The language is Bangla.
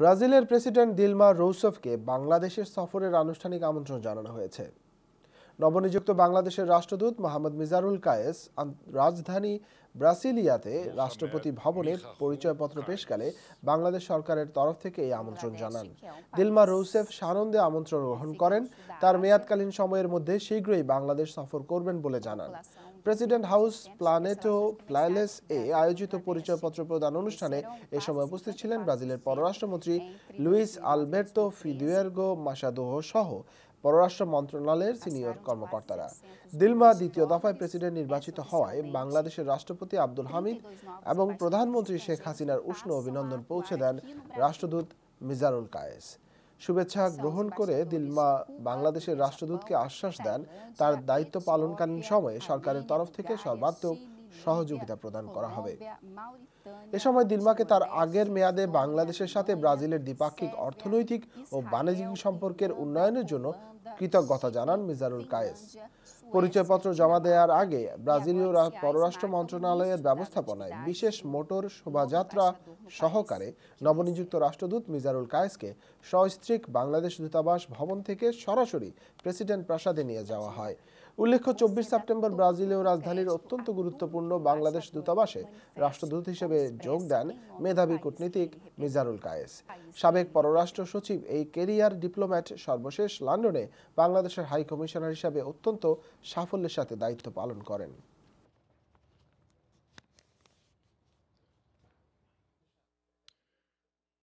ব্রাজিলের প্রেসিডেন্ট দিলমা রৌসফকে বাংলাদেশের সফরের আনুষ্ঠানিক আমন্ত্রণ জানানো হয়েছে নবনিযুক্ত বাংলাদেশের রাষ্ট্রদূত মোহাম্মদ মিজারুল কায়েস রাজধানী ব্রাসিলিয়াতে রাষ্ট্রপতি ভবনে পরিচয়পত্র পেশকালে বাংলাদেশ সরকারের তরফ থেকে এই আমন্ত্রণ জানান দিলমা রৌসেফ সানন্দে আমন্ত্রণ গ্রহণ করেন তার মেয়াদকালীন সময়ের মধ্যে শীঘ্রই বাংলাদেশ সফর করবেন বলে জানান প্রেসিডেন্ট হাউস প্ল্যানেটো প্লাইলেস এ আয়োজিত পরিচয়পত্র প্রদান অনুষ্ঠানে এ সময় উপস্থিত ছিলেন ব্রাজিলের পররাষ্ট্রমন্ত্রী লুইস আলবের্তো ফিদুয়ার্গো মাসাদোহ সহ পররাষ্ট্র মন্ত্রণালয়ের সিনিয়র কর্মকর্তারা দিলমা দ্বিতীয় দফায় প্রেসিডেন্ট নির্বাচিত হওয়ায় বাংলাদেশের রাষ্ট্রপতি আব্দুল হামিদ এবং প্রধানমন্ত্রী শেখ হাসিনার উষ্ণ অভিনন্দন পৌঁছে দেন রাষ্ট্রদূত মিজারুল কায়েস শুভেচ্ছা গ্রহণ করে দিলমা বাংলাদেশের রাষ্ট্রদূতকে আশ্বাস দেন তার দায়িত্ব পালনকালীন সময়ে সরকারের তরফ থেকে সর্বাত্মক সহযোগিতা প্রদান করা হবে এ সময় দিলমাকে তার আগের মেয়াদে বাংলাদেশের সাথে ব্রাজিলের দ্বিপাক্ষিক অর্থনৈতিক ও বাণিজ্যিক সম্পর্কের উন্নয়নের জন্য কৃতজ্ঞতা জানান মিজারুল কায়েস পরিচয়পত্র জমা দেওয়ার আগে ব্রাজিলীয় পররাষ্ট্র মন্ত্রণালয়ের ব্যবস্থাপনায় বিশেষ মোটর শোভাযাত্রা সহকারে নবনিযুক্ত রাষ্ট্রদূত মিজারুল কায়েসকে সস্ত্রিক বাংলাদেশ দূতাবাস ভবন থেকে সরাসরি প্রেসিডেন্ট প্রাসাদে নিয়ে যাওয়া হয় উল্লেখ্য চব্বিশ সেপ্টেম্বর ব্রাজিলীয় রাজধানীর অত্যন্ত গুরুত্বপূর্ণ বাংলাদেশ দূতাবাসে রাষ্ট্রদূত হিসেবে যোগ দেন মেধাবী কূটনীতিক মিজারুল কায়েস সাবেক পররাষ্ট্র সচিব এই কেরিয়ার ডিপ্লোম্যাট সর্বশেষ লন্ডনে বাংলাদেশের হাই কমিশনার হিসাবে অত্যন্ত সাফল্যের সাথে দায়িত্ব পালন করেন